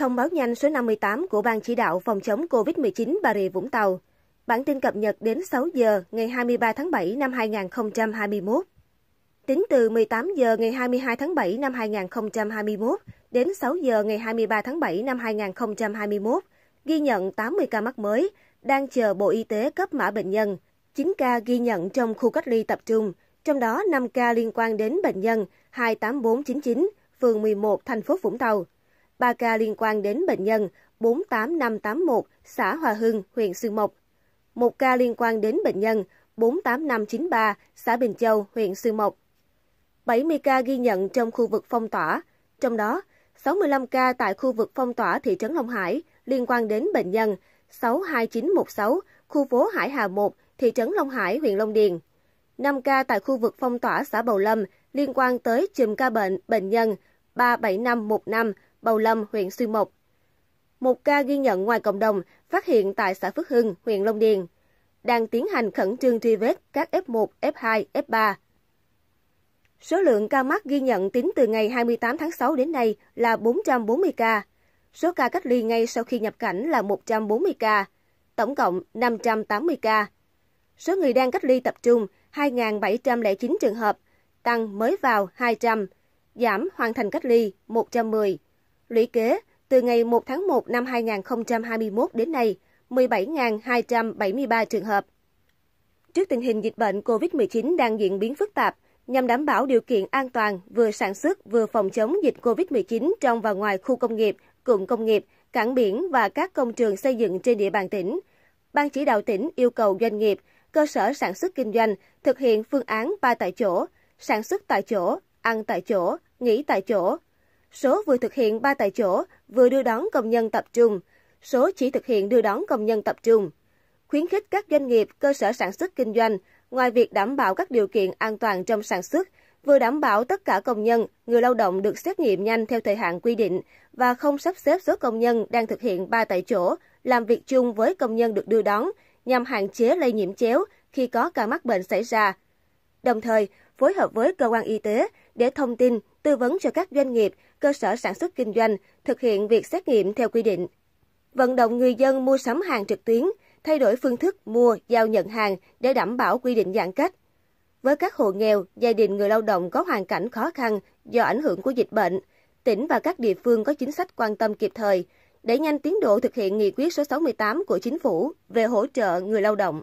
Thông báo nhanh số 58 của Ban chỉ đạo phòng chống COVID-19 Bà Rịa Vũng Tàu. Bản tin cập nhật đến 6 giờ ngày 23 tháng 7 năm 2021. Tính từ 18 giờ ngày 22 tháng 7 năm 2021 đến 6 giờ ngày 23 tháng 7 năm 2021, ghi nhận 80 ca mắc mới, đang chờ Bộ Y tế cấp mã bệnh nhân. 9 ca ghi nhận trong khu cách ly tập trung, trong đó 5 ca liên quan đến bệnh nhân 28499, phường 11, thành phố Vũng Tàu. 3 ca liên quan đến bệnh nhân 48581, xã Hòa Hưng, huyện sương Mộc. 1 ca liên quan đến bệnh nhân 48593, xã Bình Châu, huyện Xuyên Mộc. 70 ca ghi nhận trong khu vực phong tỏa, trong đó 65 ca tại khu vực phong tỏa thị trấn Long Hải liên quan đến bệnh nhân 62916, khu phố Hải Hà 1, thị trấn Long Hải, huyện Long Điền. 5 ca tại khu vực phong tỏa xã Bầu Lâm liên quan tới chùm ca bệnh bệnh nhân 37515 Bầu Lâm, huyện Xuyên Mộc. Một ca ghi nhận ngoài cộng đồng phát hiện tại xã Phước Hưng, huyện Long Điền. Đang tiến hành khẩn trương truy vết các F1, F2, F3. Số lượng ca mắc ghi nhận tính từ ngày 28 tháng 6 đến nay là 440 ca. Số ca cách ly ngay sau khi nhập cảnh là 140 ca, tổng cộng 580 ca. Số người đang cách ly tập trung 2.709 trường hợp, tăng mới vào 200, giảm hoàn thành cách ly 110. Lũy kế, từ ngày 1 tháng 1 năm 2021 đến nay, 17.273 trường hợp. Trước tình hình dịch bệnh COVID-19 đang diễn biến phức tạp, nhằm đảm bảo điều kiện an toàn vừa sản xuất vừa phòng chống dịch COVID-19 trong và ngoài khu công nghiệp, cụm công nghiệp, cảng biển và các công trường xây dựng trên địa bàn tỉnh. Ban chỉ đạo tỉnh yêu cầu doanh nghiệp, cơ sở sản xuất kinh doanh thực hiện phương án ba tại chỗ, sản xuất tại chỗ, ăn tại chỗ, nghỉ tại chỗ, số vừa thực hiện ba tại chỗ, vừa đưa đón công nhân tập trung, số chỉ thực hiện đưa đón công nhân tập trung. Khuyến khích các doanh nghiệp, cơ sở sản xuất kinh doanh, ngoài việc đảm bảo các điều kiện an toàn trong sản xuất, vừa đảm bảo tất cả công nhân, người lao động được xét nghiệm nhanh theo thời hạn quy định và không sắp xếp số công nhân đang thực hiện ba tại chỗ, làm việc chung với công nhân được đưa đón, nhằm hạn chế lây nhiễm chéo khi có ca mắc bệnh xảy ra. Đồng thời, phối hợp với cơ quan y tế, để thông tin, tư vấn cho các doanh nghiệp, cơ sở sản xuất kinh doanh thực hiện việc xét nghiệm theo quy định. Vận động người dân mua sắm hàng trực tuyến, thay đổi phương thức mua, giao nhận hàng để đảm bảo quy định giãn cách. Với các hộ nghèo, gia đình người lao động có hoàn cảnh khó khăn do ảnh hưởng của dịch bệnh, tỉnh và các địa phương có chính sách quan tâm kịp thời, đẩy nhanh tiến độ thực hiện nghị quyết số 68 của chính phủ về hỗ trợ người lao động.